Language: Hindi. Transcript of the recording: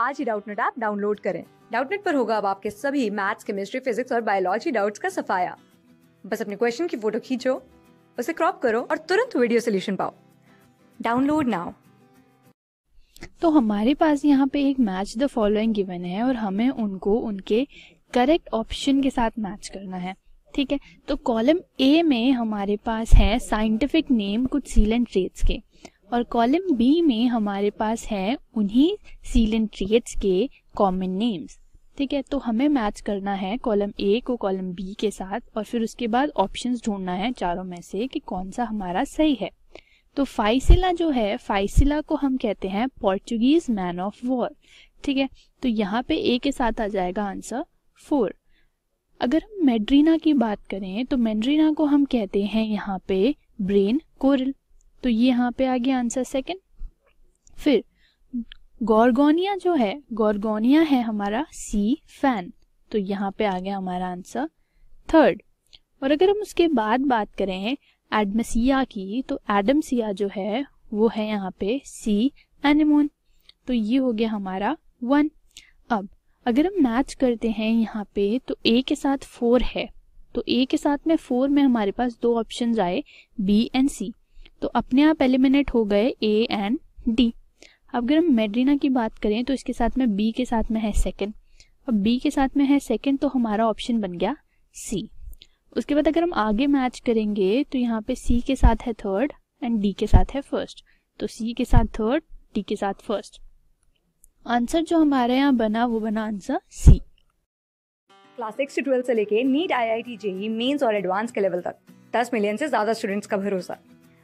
आज ही डाउटनेट ऐप डाउनलोड करें डाउटनेट पर होगा अब आपके सभी मैथ्स केमिस्ट्री फिजिक्स और बायोलॉजी डाउट्स का सफाया बस अपने क्वेश्चन की फोटो खींचो उसे क्रॉप करो और तुरंत वीडियो सोल्यूशन पाओ डाउनलोड नाउ तो हमारे पास यहाँ पे एक मैच द फॉलोइंग गिवन है और हमें उनको उनके करेक्ट ऑप्शन के साथ मैच करना है ठीक है तो कॉलम ए में हमारे पास है साइंटिफिक नेम कुछ सीलेंट रेट्स के और कॉलम बी में हमारे पास है उन्हीं ट्रिएट्स के कॉमन नेम्स ठीक है तो हमें मैच करना है कॉलम ए को कॉलम बी के साथ और फिर उसके बाद ऑप्शंस ढूंढना है चारों में से कि कौन सा हमारा सही है तो फाइसिला जो है फाइसिला को हम कहते हैं पोर्चुगीज मैन ऑफ वॉर ठीक है तो यहाँ पे ए के साथ आ जाएगा आंसर फोर अगर हम मेड्रीना की बात करें तो मेड्रीना को हम कहते हैं यहाँ पे ब्रेन कोरल तो ये यहाँ पे आ गया आंसर सेकेंड फिर गौरगोनिया जो है गौरगोनिया है हमारा सी फैन तो यहाँ पे आ गया हमारा आंसर थर्ड और अगर हम उसके बाद बात करें एडमसिया की तो एडमसिया जो है वो है यहाँ पे सी एनिमोन तो ये हो गया हमारा वन अब अगर हम मैच करते हैं यहाँ पे तो ए के साथ फोर है तो ए के साथ में फोर में हमारे पास दो ऑप्शन आए बी एंड सी तो अपने आप एलिमिनेट हो गए ए एंड डी अब अगर हम मेड्रीना की बात करें तो इसके साथ में बी के साथ में है सेकेंड अब बी के साथ में है सेकेंड तो हमारा ऑप्शन बन गया सी उसके बाद अगर हम आगे मैच करेंगे तो यहाँ पे सी के साथ है थर्ड एंड डी के साथ है फर्स्ट तो सी के साथ थर्ड डी के साथ फर्स्ट आंसर जो हमारे यहाँ बना वो बना आंसर सी क्लास सिक्स से ट्वेल्थ से लेके NEET I I T JEE mains और एडवांस के लेवल तक दस मिलियन से ज्यादा स्टूडेंट्स का भरोसा